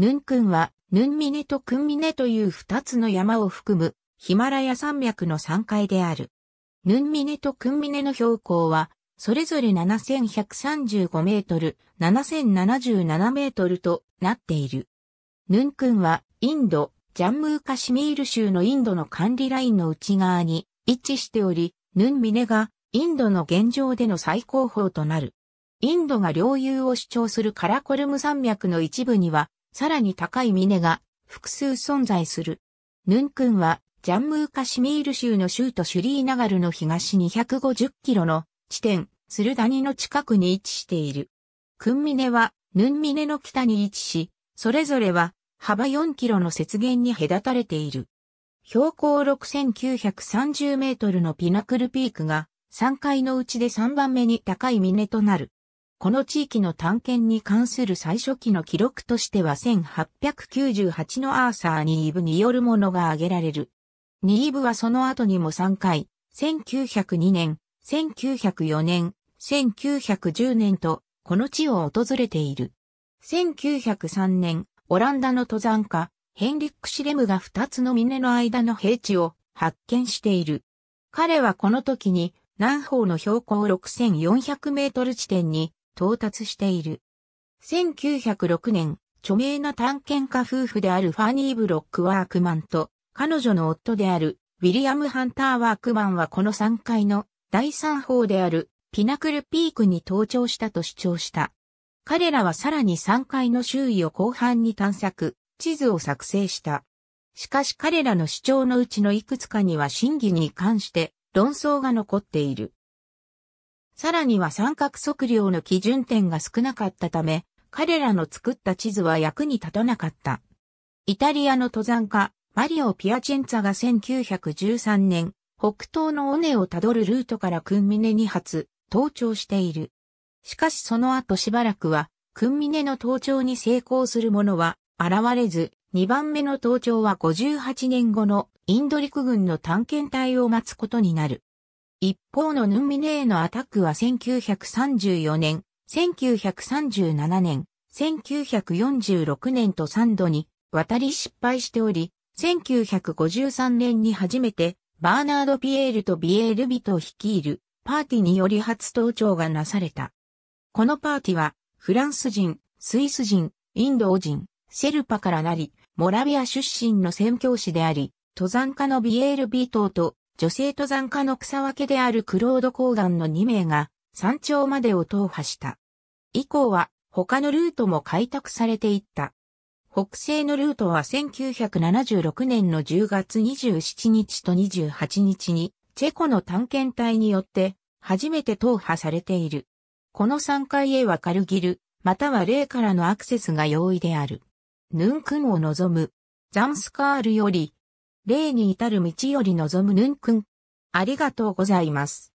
ヌンクンは、ヌンミネとクンミネという二つの山を含むヒマラヤ山脈の山階である。ヌンミネとクンミネの標高は、それぞれ7135メートル、7077メートルとなっている。ヌンクンは、インド、ジャンムーカシミール州のインドの管理ラインの内側に位置しており、ヌンミネがインドの現状での最高峰となる。インドが領有を主張するカラコルム山脈の一部にはさらに高い峰が複数存在する。ヌンクンは、ジャンムーカシミール州の州都シュリーナガルの東250キロの地点、スルダニの近くに位置している。クン峰は、ヌン峰の北に位置し、それぞれは幅4キロの雪原に隔たれている。標高6930メートルのピナクルピークが3階のうちで3番目に高い峰となる。この地域の探検に関する最初期の記録としては1898のアーサー・ニーブによるものが挙げられる。ニーブはその後にも3回、1902年、1904年、1910年と、この地を訪れている。1903年、オランダの登山家、ヘンリック・シレムが2つの峰の間の平地を発見している。彼はこの時に、南方の標高6400メートル地点に到達している。1906年、著名な探検家夫婦であるファニー・ブロック・ワークマンと、彼女の夫であるウィリアム・ハンター・ワークマンはこの3階の第3方であるピナクルピークに登頂したと主張した。彼らはさらに3階の周囲を広範に探索、地図を作成した。しかし彼らの主張のうちのいくつかには真偽に関して論争が残っている。さらには三角測量の基準点が少なかったため、彼らの作った地図は役に立たなかった。イタリアの登山家、マリオ・ピアチェンツァが1913年、北東の尾根をたどるルートからクンミネ2発、登頂している。しかしその後しばらくは、クンミネの登頂に成功する者は現れず、2番目の登頂は58年後のインド陸軍の探検隊を待つことになる。一方のヌンミネーのアタックは1934年、1937年、1946年と3度に渡り失敗しており、1953年に初めてバーナード・ピエールとビエール・ビトを率いるパーティにより初登頂がなされた。このパーティはフランス人、スイス人、インド人、セルパからなり、モラビア出身の宣教師であり、登山家のビエール・ビートと女性登山家の草分けであるクロード高ンの2名が山頂までを踏破した。以降は他のルートも開拓されていった。北西のルートは1976年の10月27日と28日にチェコの探検隊によって初めて踏破されている。この3階へはカルギル、または霊からのアクセスが容易である。ヌンクンを望む。ザンスカールより霊に至る道より望むぬんくん。ありがとうございます。